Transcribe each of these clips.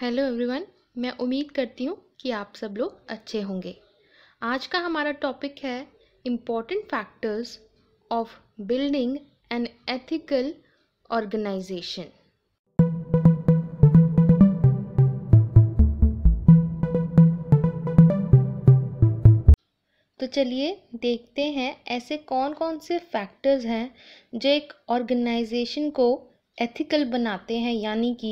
hello everyone मैं उम्मीद करती हूँ कि आप सब लोग अच्छे होंगे आज का हमारा टॉपिक है important factors of building an ethical organisation तो चलिए देखते हैं ऐसे कौन कौन से फैक्टर्स हैं जो एक ऑर्गेनाइजेशन को एथिकल बनाते हैं यानी कि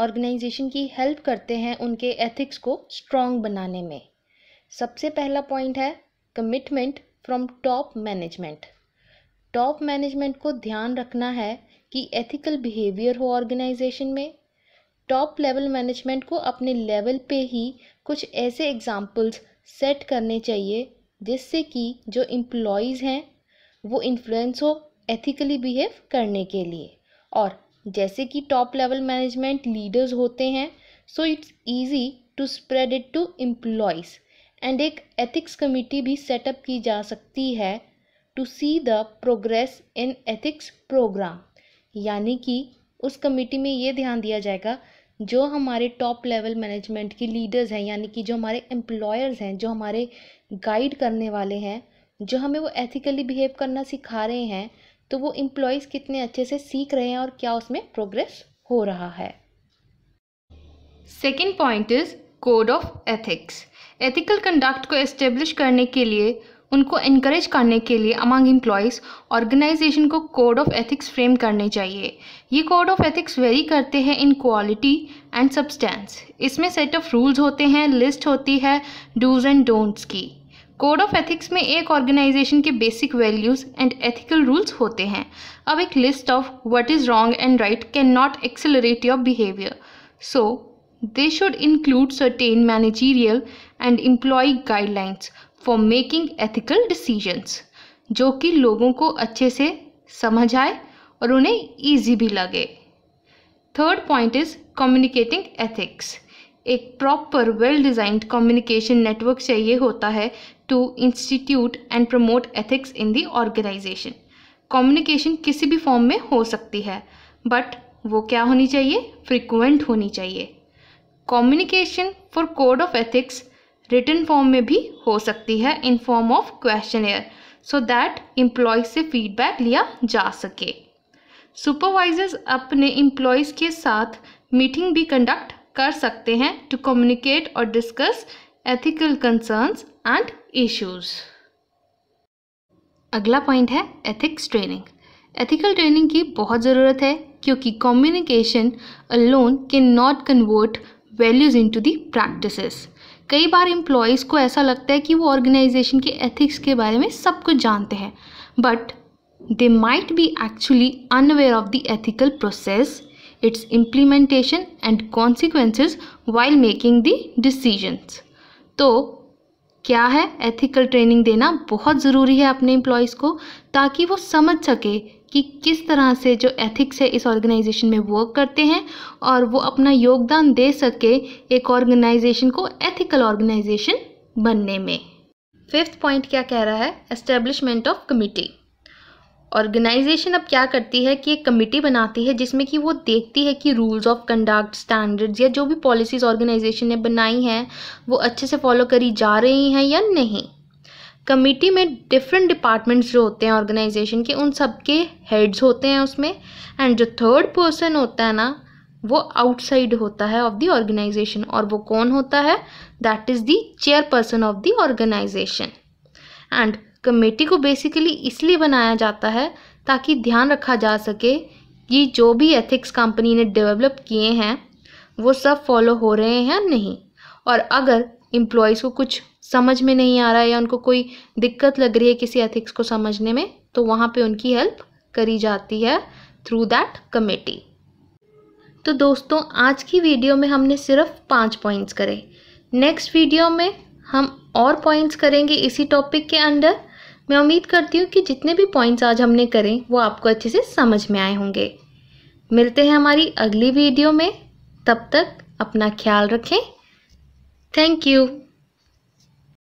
ऑर्गेनाइजेशन की हेल्प करते हैं उनके एथिक्स को स्ट्रॉन्ग बनाने में सबसे पहला पॉइंट है commitment from top management top management को ध्यान रखना है कि एथिकल बिहेवियर हो ऑर्गेनाइजेशन में टॉप लेवल मैनेजमेंट को अपने लेवल पे ही कुछ ऐसे एग्जाम्पल्स सेट करने चाहिए जिससे कि जो एम्प्लॉयज़ हैं वो इन्फ्लुएंस हो एथिकली बिहेव करने के लिए और जैसे कि टॉप लेवल मैनेजमेंट लीडर्स होते हैं so it's easy to spread it to employees and एक एथिक्स कमिटी भी सेटअप की जा सकती है to see the progress in ethics programme यानी कि उस कमेटी में ये ध्यान दिया जाएगा जो हमारे टॉप लेवल मैनेजमेंट की लीडर्स हैं यानी कि जो हमारे एम्प्लॉयर्स हैं जो हमारे गाइड करने वाले हैं जो हमें वो एथिकली बिहेव करना सिखा रहे हैं तो वो एम्प्लॉयज़ कितने अच्छे से सीख रहे हैं और क्या उसमें प्रोग्रेस हो रहा है second point is code of ethics ethical conduct को एस्टेब्लिश करने के लिए उनको इनक्रेज करने के लिए अमंग एम्प्लॉयज़ ऑर्गेनाइजेशन को कोड ऑफ एथिक्स फ्रेम करने चाहिए ये कोड ऑफ एथिक्स वेरी करते हैं इन क्वालिटी एंड सब्सटेंस इसमें सेट ऑफ रूल्स होते हैं लिस्ट होती है डूज एंड डोंट्स की कोड ऑफ एथिक्स में एक ऑर्गेनाइजेशन के basic values and ethical rules होते हैं अब एक list of what is wrong and right can not accelerate your behaviour so they should include certain managerial and employee guidelines for making ethical decisions जो कि लोगों को अच्छे से समझ आए और उन्हें ईजी भी लगे third point is communicating ethics एक proper well designed communication network चाहिए होता है to institute and promote ethics in the organisation communication किसी भी फॉर्म में हो सकती है बट वो क्या होनी चाहिए फ्रिक्वेंट होनी चाहिए communication for code of ethics written form में भी हो सकती है in form of questionnaire so that employees से फीडबैक लिया जा सके सुपरवाइजर्स अपने इम्प्लॉयज़ के साथ मीटिंग भी कंडक्ट कर सकते हैं टू कम्युनिकेट और discuss ethical concerns and issues अगला पॉइंट है एथिक्स ट्रेनिंग एथिकल ट्रेनिंग की बहुत ज़रूरत है क्योंकि communication alone can not convert values into the practices कई बार एम्प्लॉयज़ को ऐसा लगता है कि वो ऑर्गेनाइजेशन के एथिक्स के बारे में सब कुछ जानते हैं but they might be actually unaware of the ethical process its implementation and consequences while making the decisions तो क्या है एथिकल ट्रेनिंग देना बहुत ज़रूरी है अपने employees को ताकि वो समझ सके कि किस तरह से जो एथिक्स है इस ऑर्गेनाइजेशन में वर्क करते हैं और वो अपना योगदान दे सके एक ऑर्गेनाइजेशन को एथिकल ऑर्गेनाइजेशन बनने में फिफ्थ पॉइंट क्या कह रहा है एस्टेब्लिशमेंट ऑफ कमिटी ऑर्गेनाइजेशन अब क्या करती है कि एक कमेटी बनाती है जिसमें कि वो देखती है कि रूल्स ऑफ कंडक्ट स्टैंडर्ड्स या जो भी पॉलिसीज़ ऑर्गेनाइजेशन ने बनाई हैं वो अच्छे से फॉलो करी जा रही हैं या नहीं कमेटी में डिफरेंट डिपार्टमेंट्स जो होते हैं ऑर्गेनाइजेशन के उन सब के हेड्स होते हैं उसमें एंड जो थर्ड पर्सन होता है ना वो आउटसाइड होता है ऑफ द ऑर्गेनाइजेशन और वो कौन होता है that is the chairperson of the organisation and committee को बेसिकली इसलिए बनाया जाता है ताकि ध्यान रखा जा सके कि जो भी एथिक्स कंपनी ने डेवलप किए हैं वो सब फॉलो हो रहे हैं नहीं और अगर एम्प्लॉयज़ को कुछ समझ में नहीं आ रहा है या उनको कोई दिक्कत लग रही है किसी एथिक्स को समझने में तो वहाँ पे उनकी हेल्प करी जाती है थ्रू दैट कमेटी तो दोस्तों आज की वीडियो में हमने सिर्फ पाँच पॉइंट्स करे नेक्स्ट वीडियो में हम और पॉइंट्स करेंगे इसी टॉपिक के अंडर मैं उम्मीद करती हूँ कि जितने भी पॉइंट्स आज हमने करें वो आपको अच्छे से समझ में आए होंगे मिलते हैं हमारी अगली वीडियो में तब तक अपना ख्याल रखें थैंक यू